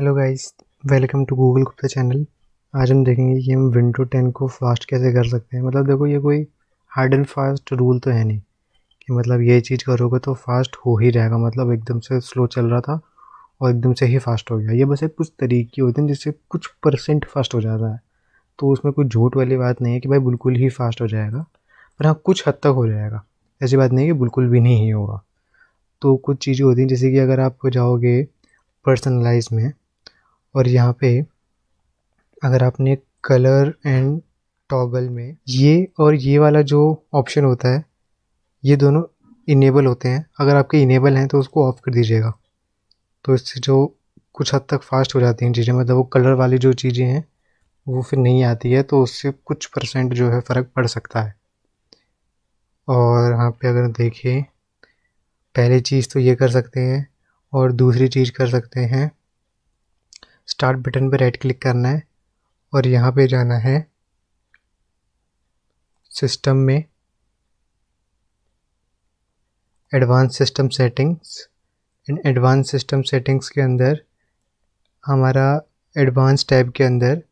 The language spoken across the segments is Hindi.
Hello guys welcome to Google Gupta channel आज हम देखेंगे कि हम विंडो टेन को फास्ट कैसे कर सकते हैं मतलब देखो ये कोई हार्ड एंड फास्ट रूल तो है नहीं कि मतलब ये चीज़ करोगे तो फास्ट हो ही जाएगा मतलब एकदम से स्लो चल रहा था और एकदम से ही फास्ट हो गया ये बस एक कुछ तरीके होते हैं जिससे कुछ परसेंट फास्ट हो जाता है तो उसमें कोई झूठ वाली बात नहीं है कि भाई बिल्कुल ही फास्ट हो जाएगा पर हाँ कुछ हद तक हो जाएगा ऐसी बात नहीं कि बिल्कुल भी नहीं होगा तो कुछ चीज़ें होती हैं जैसे कि अगर आप जाओगे पर्सनलाइज में और यहाँ पे अगर आपने कलर एंड टॉगल में ये और ये वाला जो ऑप्शन होता है ये दोनों इनेबल होते हैं अगर आपके इनेबल हैं तो उसको ऑफ़ कर दीजिएगा तो इससे जो कुछ हद तक फास्ट हो जाती हैं चीज़ें मतलब वो कलर वाली जो चीज़ें हैं वो फिर नहीं आती है तो उससे कुछ परसेंट जो है फ़र्क पड़ सकता है और यहाँ पे अगर देखें पहली चीज़ तो ये कर सकते हैं और दूसरी चीज़ कर सकते हैं स्टार्ट बटन पर राइट क्लिक करना है और यहाँ पे जाना है सिस्टम में advance system settings in advance system settings के अंदर हमारा एडवांस टैब के अंदर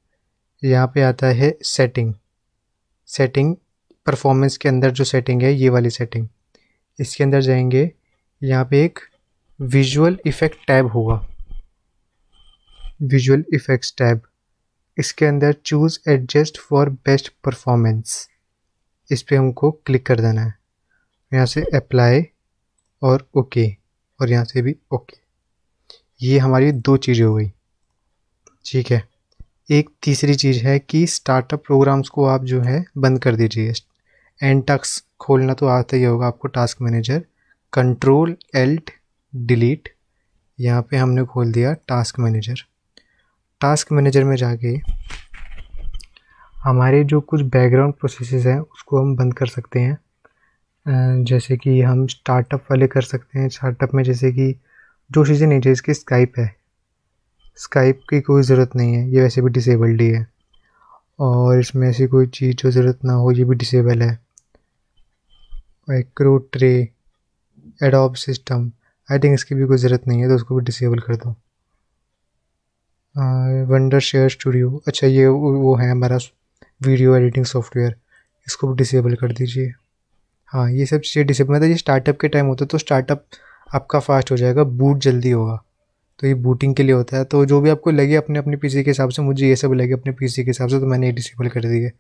यहाँ पे आता है सेटिंग सेटिंग परफॉर्मेंस के अंदर जो सेटिंग है ये वाली सेटिंग इसके अंदर जाएंगे यहाँ पे एक विजुअल इफ़ेक्ट टैब होगा विजुअल इफेक्ट्स टैब इसके अंदर choose adjust for best performance इस पर हमको क्लिक कर देना है यहाँ से अप्लाई और ओके okay, और यहाँ से भी ओके okay. ये हमारी दो चीज़ें हो गई ठीक है एक तीसरी चीज़ है कि स्टार्टअप प्रोग्राम्स को आप जो है बंद कर दीजिए एंड टक्स खोलना तो आता ही होगा आपको task manager control alt delete यहाँ पे हमने खोल दिया टास्क मैनेजर टास्क मैनेजर में जाके हमारे जो कुछ बैकग्राउंड प्रोसेसेस हैं उसको हम बंद कर सकते हैं जैसे कि हम स्टार्टअप वाले कर सकते हैं स्टार्टअप में जैसे कि जो चीज़ें नहीं चाहिए इसकी स्काइप है स्काइप की कोई ज़रूरत नहीं है ये वैसे भी डिसेबल्ड ही है और इसमें ऐसी कोई चीज़ जो ज़रूरत ना हो ये भी डिसेबल है micro tray Adobe system I think इसकी भी कोई ज़रूरत नहीं है तो उसको भी डिसेबल कर दो वंडर शेयर स्टूडियो अच्छा ये वो है हमारा वीडियो एडिटिंग सॉफ्टवेयर इसको डिसेबल कर दीजिए हाँ ये सब चीज़ें डिसेबल मतलब ये स्टार्टअप के टाइम होता है तो स्टार्टअप आपका फास्ट हो जाएगा बूट जल्दी होगा तो ये बूटिंग के लिए होता है तो जो भी आपको लगे अपने अपने पीसी के हिसाब से मुझे ये सब लगे अपने पीसी के हिसाब से तो मैंने ये डिसेबल कर दी है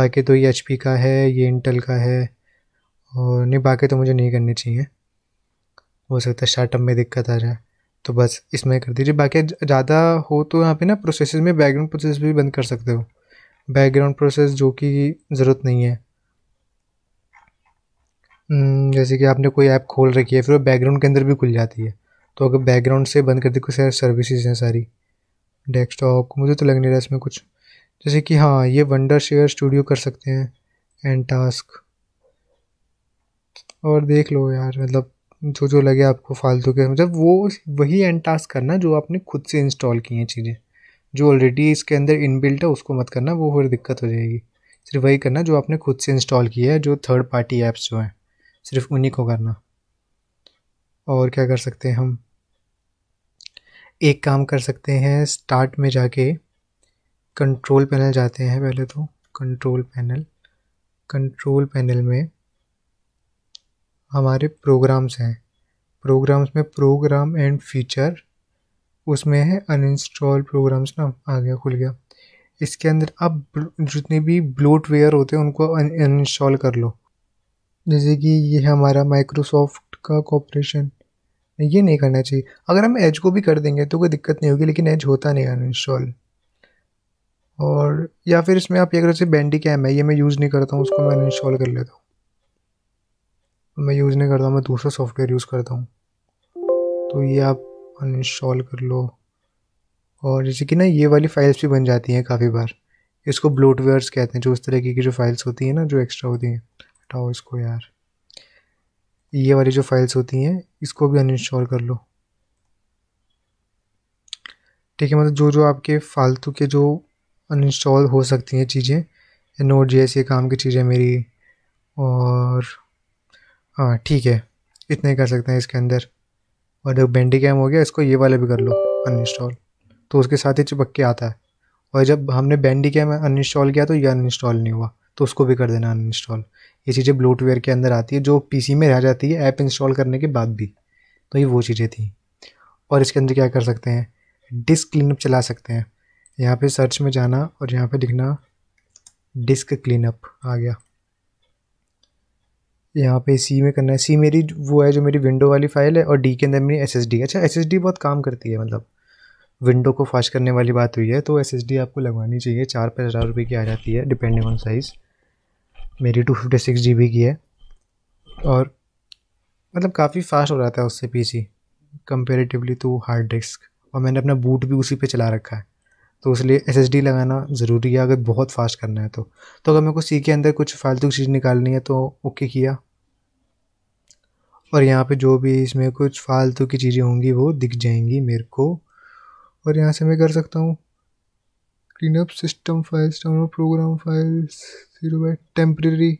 बाकी तो ये एच का है ये इंटेल का है और नहीं बाकी तो मुझे नहीं करनी चाहिए हो सकता है स्टार्टअप में दिक्कत आ जाए तो बस इसमें कर दीजिए बाकी ज़्यादा हो तो यहाँ पे ना प्रोसेस में बैकग्राउंड प्रोसेस भी बंद कर सकते हो बैकग्राउंड प्रोसेस जो कि ज़रूरत नहीं है हम्म, जैसे कि आपने कोई ऐप खोल रखी है फिर वो बैकग्राउंड के अंदर भी खुल जाती है तो अगर बैकग्राउंड से बंद कर दी कुछ सर्विसेज हैं सारी डेस्कटॉप मुझे तो लग नहीं रहा इसमें कुछ जैसे कि हाँ ये वंडर शेयर स्टूडियो कर सकते हैं एंड टास्क और देख लो यार मतलब जो जो लगे आपको फालतू के मतलब वो वही एंड टास्क करना जो आपने खुद से इंस्टॉल की हैं चीज़ें जो ऑलरेडी इसके अंदर इनबिल्ट है उसको मत करना वो फिर दिक्कत हो जाएगी सिर्फ वही करना जो आपने खुद से इंस्टॉल किया है जो थर्ड पार्टी ऐप्स जो हैं सिर्फ उन्हीं को करना और क्या कर सकते हैं हम एक काम कर सकते हैं स्टार्ट में जाके कंट्रोल पैनल जाते हैं पहले तो कंट्रोल पैनल कंट्रोल पैनल में हमारे प्रोग्राम्स हैं प्रोग्राम्स में प्रोग्राम एंड फीचर उसमें है अनइंस्टॉल प्रोग्राम्स ना आ गया खुल गया इसके अंदर आप जितने भी ब्लोटवेयर होते हैं उनको अनइंस्टॉल कर लो जैसे कि ये हमारा माइक्रोसॉफ्ट का कॉपरेशन ये नहीं करना चाहिए अगर हम एज को भी कर देंगे तो कोई दिक्कत नहीं होगी लेकिन एज होता नहीं अनइंस्टॉल और या फिर इसमें आप ये अगर जैसे बैंडी कैम है ये मैं यूज़ नहीं करता हूँ उसको मैं अनइंस्टॉल कर लेता हूँ मैं यूज़ नहीं करता मैं दूसरा सॉफ्टवेयर यूज़ करता हूँ तो ये आप अनइंस्टॉल कर लो और जैसे कि ना ये वाली फ़ाइल्स भी बन जाती हैं काफ़ी बार इसको ब्लोटवेयर्स कहते हैं जो उस तरीके की जो फाइल्स होती हैं ना जो एक्स्ट्रा होती हैं हटाओ इसको यार ये वाली जो फाइल्स होती हैं इसको भी अनइंस्टॉल कर लो ठीक है मतलब जो जो आपके फालतू के जो अनइंस्टॉल हो सकती हैं चीज़ें नोट जी ये काम की चीज़ें मेरी और हाँ ठीक है इतने कर सकते हैं इसके अंदर और जब बेंडी कैम हो गया इसको ये वाला भी कर लो अनइंस्टॉल तो उसके साथ ही चिपक के आता है और जब हमने बेंडी कैम अनइंस्टॉल किया तो ये अनइंस्टॉल नहीं हुआ तो उसको भी कर देना अनइंस्टॉल ये चीज़ें ब्लूटवेयर के अंदर आती है जो पीसी में रह जाती है ऐप इंस्टॉल करने के बाद भी तो ये वो चीज़ें थी और इसके अंदर क्या कर सकते हैं डिस्क क्लीनअप चला सकते हैं यहाँ पे सर्च में जाना और यहाँ पे लिखना डिस्क क्लीनअप आ गया यहाँ पे सी में करना है सी मेरी वो है जो मेरी विंडो वाली फाइल है और डी के अंदर मेरी एस अच्छा एस बहुत काम करती है मतलब विंडो को फास्ट करने वाली बात हुई है तो एस आपको लगवानी चाहिए चार पाँच हज़ार रुपये की आ जाती है डिपेंडिंग ऑन साइज़ मेरी two fifty six G B की है और मतलब काफ़ी फास्ट हो जाता है उससे PC comparatively to hard disk और मैंने अपना बूट भी उसी पे चला रखा है तो इसलिए एस लगाना ज़रूरी है अगर बहुत फास्ट करना है तो तो अगर मेरे को सी के अंदर कुछ फालतू चीज़ निकालनी है तो ओके किया और यहाँ पे जो भी इसमें कुछ फालतू की चीज़ें होंगी वो दिख जाएंगी मेरे को और यहाँ से मैं कर सकता हूँ clean up system files download program files zero byte temporary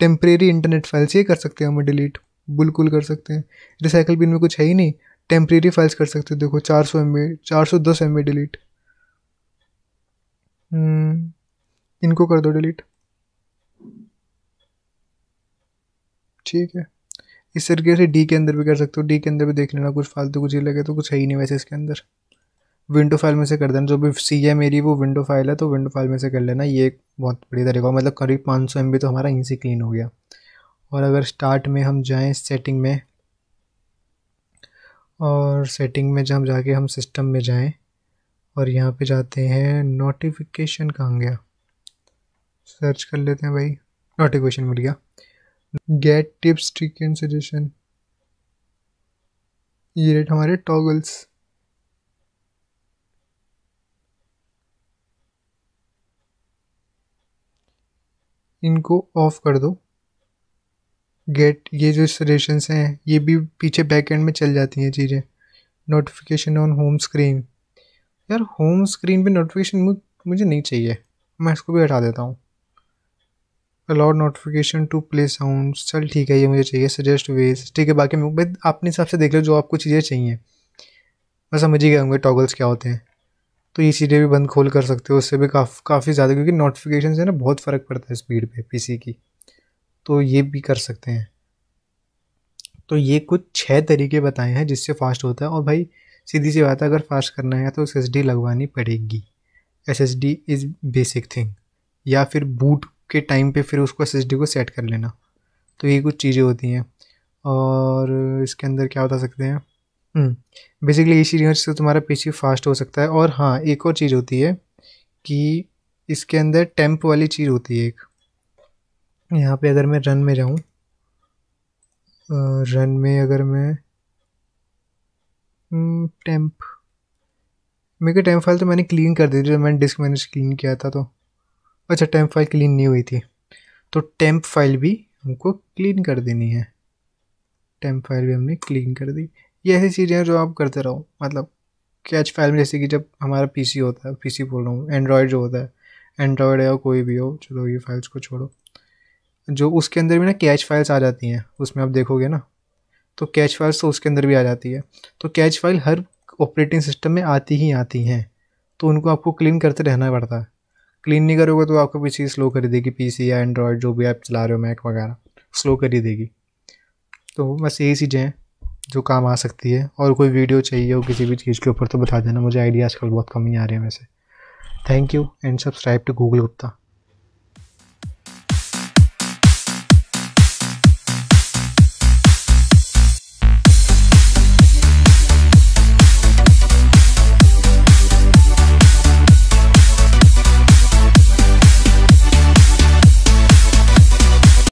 temporary internet files ये कर सकते हैं हमें डिलीट बिल्कुल कर सकते हैं रिसाइकल बिन में कुछ है ही नहीं टेम्प्रेरी फाइल्स कर सकते हैं देखो चार सौ एम ए चार सौ दस एम ए डिलीट हम्म, इनको कर दो डिलीट ठीक है इस तरीके से डी के अंदर भी कर सकते हो डी के अंदर भी देख लेना कुछ फालतू कुछ ही लगे तो कुछ है ही नहीं वैसे इसके अंदर विंडो फाइल में से कर देना जो भी सी है मेरी वो विंडो फाइल है तो विंडो फाइल में से कर लेना ये एक बहुत बढ़िया तरीका मतलब करीब पाँच सौ तो हमारा यहीं से क्लीन हो गया और अगर स्टार्ट में हम जाएँ सेटिंग में और सेटिंग में जब जाके हम सिस्टम में जाएँ और यहाँ पे जाते हैं नोटिफिकेशन कहाँ गया सर्च कर लेते हैं भाई नोटिफिकेशन मिल गया get tips trick and suggestion ये रेट हमारे टॉगल्स इनको ऑफ कर दो गेट ये जो सजेशंस हैं ये भी पीछे बैकएंड में चल जाती हैं चीज़ें नोटिफिकेशन ऑन होम स्क्रीन यार होम स्क्रीन पे नोटिफिकेशन मुझे नहीं चाहिए मैं इसको भी हटा देता हूँ allowed notification to play sound चल ठीक है ये मुझे चाहिए सजेस्ट वेज ठीक है बाकी मैं अपने हिसाब से देख लो जो आपको चीज़ें चाहिए मैं समझ ही गया होंगे टॉगल्स क्या होते हैं तो ये चीज़ें भी बंद खोल कर सकते हो उससे भी काफ़ काफ़ी ज़्यादा क्योंकि नोटिफिकेशन से ना बहुत फ़र्क पड़ता है स्पीड पे पीसी की तो ये भी कर सकते हैं तो ये कुछ छः तरीके बताए हैं जिससे फास्ट होता है और भाई सीधी सी बात है अगर फास्ट करना है तो एस एस डी लगवानी पड़ेगी S S D is basic thing या फिर बूट के टाइम पे फिर उसको एस एस डी को सेट कर लेना तो ये कुछ चीज़ें होती हैं और इसके अंदर क्या बता सकते हैं बेसिकली इसी रीजन से तुम्हारा पीसी फास्ट हो सकता है और हाँ एक और चीज़ होती है कि इसके अंदर टेम्प वाली चीज़ होती है एक यहाँ पे अगर मैं रन में जाऊँ रन में अगर मैं टेम्प hmm, मेरे को टेम्प फाइल तो मैंने क्लीन कर दी थी जब मैंने डिस्क मैनेज क्लीन किया था तो अच्छा टेम्प फाइल क्लीन नहीं हुई थी तो टेम्प फाइल भी हमको क्लीन कर देनी है टेम्प फाइल भी हमने क्लीन कर दी ये ऐसी चीज़ें हैं जो आप करते रहो मतलब कैच फाइल में जैसे कि जब हमारा पीसी होता है पीसी बोल रहा हूँ एंड्रॉयड जो होता है एंड्रॉयड या कोई भी हो चलो ये फाइल्स को छोड़ो जो उसके अंदर भी ना कैच फाइल्स आ जाती हैं उसमें आप देखोगे ना तो कैच फाइल्स तो उसके अंदर भी आ जाती है तो कैच फाइल हर ऑपरेटिंग सिस्टम में आती ही आती हैं तो उनको आपको क्लीन करते रहना पड़ता है क्लीन नहीं करोगे तो आपको भी चीज़ स्लो कर देगी पी या एंड्रॉयड जो भी आप चला रहे हो मैक वगैरह स्लो कर ही देगी तो बस यही चीज़ें हैं जो काम आ सकती है और कोई वीडियो चाहिए हो किसी भी चीज़ के ऊपर तो बता देना मुझे आइडिया आजकल बहुत कम ही आ रहे हैं वैसे thank you and subscribe to Google Gupta